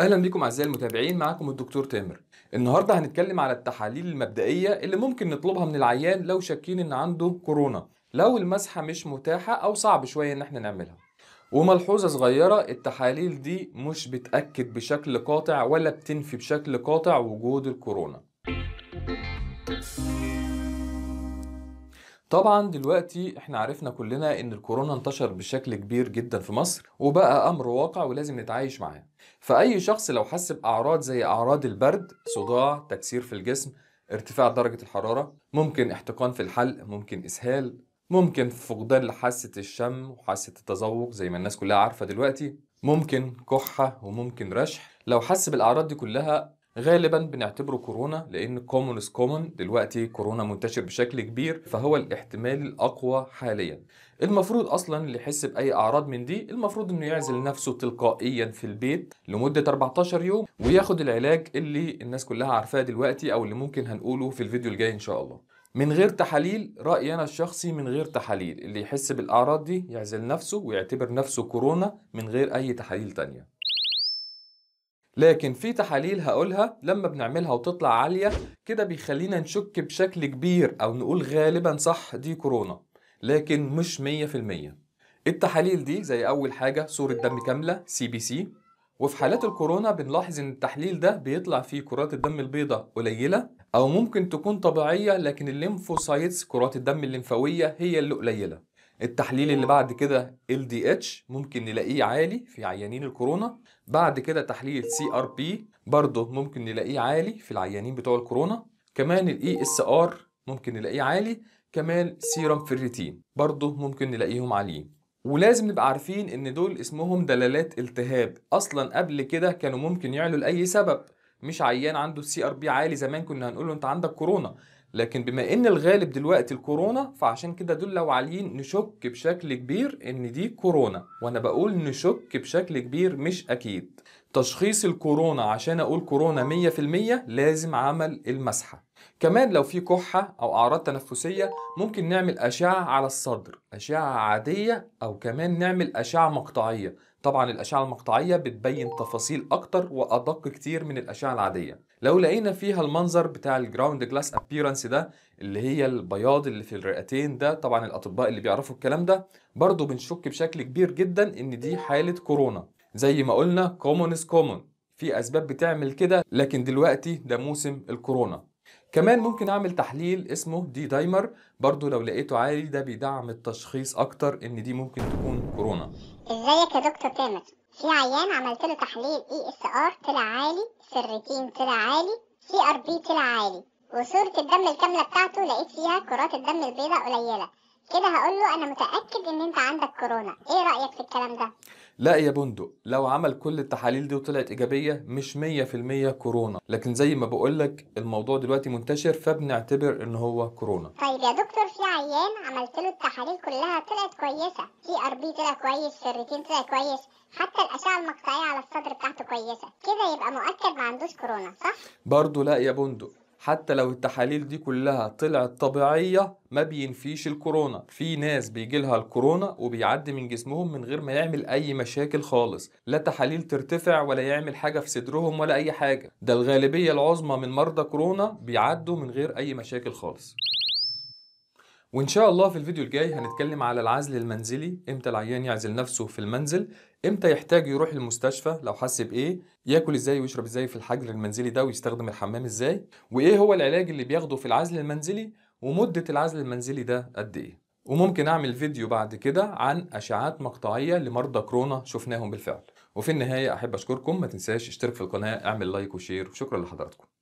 اهلا بكم اعزائي المتابعين معاكم الدكتور تامر النهارده هنتكلم على التحاليل المبدئيه اللي ممكن نطلبها من العيان لو شاكين ان عنده كورونا لو المسحه مش متاحه او صعب شويه ان احنا نعملها وملحوظه صغيره التحاليل دي مش بتاكد بشكل قاطع ولا بتنفي بشكل قاطع وجود الكورونا طبعا دلوقتي احنا عرفنا كلنا ان الكورونا انتشر بشكل كبير جدا في مصر وبقى امر واقع ولازم نتعايش معاه فاي شخص لو حس باعراض زي اعراض البرد صداع تكسير في الجسم ارتفاع درجة الحرارة ممكن احتقان في الحلق ممكن اسهال ممكن فقدان لحاسة الشم وحاسة التذوق زي ما الناس كلها عارفة دلوقتي ممكن كحة وممكن رشح لو حس بالأعراض دي كلها غالبا بنعتبره كورونا لان كومون از كومون دلوقتي كورونا منتشر بشكل كبير فهو الاحتمال الاقوى حاليا المفروض اصلا اللي يحس باي اعراض من دي المفروض انه يعزل نفسه تلقائيا في البيت لمده 14 يوم وياخد العلاج اللي الناس كلها عارفاه دلوقتي او اللي ممكن هنقوله في الفيديو الجاي ان شاء الله من غير تحاليل رأيي أنا الشخصي من غير تحاليل اللي يحس بالأعراض دي يعزل نفسه ويعتبر نفسه كورونا من غير أي تحاليل تانية لكن في تحاليل هقولها لما بنعملها وتطلع عالية كده بيخلينا نشك بشكل كبير أو نقول غالبا صح دي كورونا لكن مش 100% التحاليل دي زي أول حاجة صورة دم كاملة سي بي سي وفي حالات الكورونا بنلاحظ ان التحليل ده بيطلع فيه كرات الدم البيضاء قليله او ممكن تكون طبيعيه لكن الليمفوسايتس كرات الدم الليمفاويه هي اللي قليله التحليل اللي أيوه. بعد كده ال دي اتش ممكن نلاقيه عالي في عيانين الكورونا بعد كده تحليل سي ار بي برضه ممكن نلاقيه عالي في العيانين بتوع الكورونا كمان الاي اس ار ممكن نلاقيه عالي كمان سيرم فيريتين برضه ممكن نلاقيهم عاليين ولازم نبقى عارفين ان دول اسمهم دلالات التهاب اصلا قبل كده كانوا ممكن يعلوا لاي سبب مش عيان عنده سي ار بي عالي زمان كنا هنقول له انت عندك كورونا لكن بما ان الغالب دلوقتي الكورونا فعشان كده دول لو عاليين نشك بشكل كبير ان دي كورونا وانا بقول نشك بشكل كبير مش اكيد تشخيص الكورونا عشان اقول كورونا 100% لازم عمل المسحه كمان لو في كحه او اعراض تنفسيه ممكن نعمل اشعه على الصدر اشعه عاديه او كمان نعمل اشعه مقطعيه طبعا الاشعه المقطعيه بتبين تفاصيل اكتر وادق كتير من الاشعه العاديه لو لقينا فيها المنظر بتاع الجراوند جلاس ابييرنس ده اللي هي البياض اللي في الرئتين ده طبعا الاطباء اللي بيعرفوا الكلام ده برضو بنشك بشكل كبير جدا ان دي حاله كورونا زي ما قلنا كومون از كومون في اسباب بتعمل كده لكن دلوقتي ده موسم الكورونا كمان ممكن اعمل تحليل اسمه دي دايمر برضو لو لقيته عالي ده بيدعم التشخيص اكتر ان دي ممكن تكون كورونا ازيك يا دكتور تامر في عيان عملت له تحليل اي اس ار طلع عالي سيرتين طلع عالي سي ار بي طلع عالي وصورة الدم الكاملة بتاعته لقيت فيها كرات الدم البيضاء قليلة كده هقول له انا متأكد ان انت عندك كورونا ايه رأيك في الكلام ده لا يا بندق لو عمل كل التحاليل دي وطلعت ايجابيه مش 100% كورونا لكن زي ما بقول لك الموضوع دلوقتي منتشر فبنعتبر ان هو كورونا طيب يا دكتور في عيان عملت له التحاليل كلها طلعت كويسه في ار بي طلع كويس الريتين طلع كويس حتى الاشعه المقطعيه على الصدر بتاعته كويسه كده يبقى مؤكد ما عندوش كورونا صح برضه لا يا بندق حتى لو التحاليل دي كلها طلعت طبيعية ما بينفيش الكورونا في ناس بيجيلها الكورونا وبيعدي من جسمهم من غير ما يعمل أي مشاكل خالص لا تحاليل ترتفع ولا يعمل حاجة في صدرهم ولا أي حاجة ده الغالبية العظمى من مرضى كورونا بيعدوا من غير أي مشاكل خالص وإن شاء الله في الفيديو الجاي هنتكلم على العزل المنزلي إمتى العيان يعزل نفسه في المنزل إمتى يحتاج يروح المستشفى لو حس بإيه ياكل إزاي ويشرب إزاي في الحجر المنزلي ده ويستخدم الحمام إزاي وإيه هو العلاج اللي بياخده في العزل المنزلي ومدة العزل المنزلي ده قد إيه وممكن أعمل فيديو بعد كده عن أشعات مقطعية لمرضى كورونا شفناهم بالفعل وفي النهاية أحب أشكركم ما تنساش اشترك في القناة اعمل لايك وشير وشكرا لحضراتكم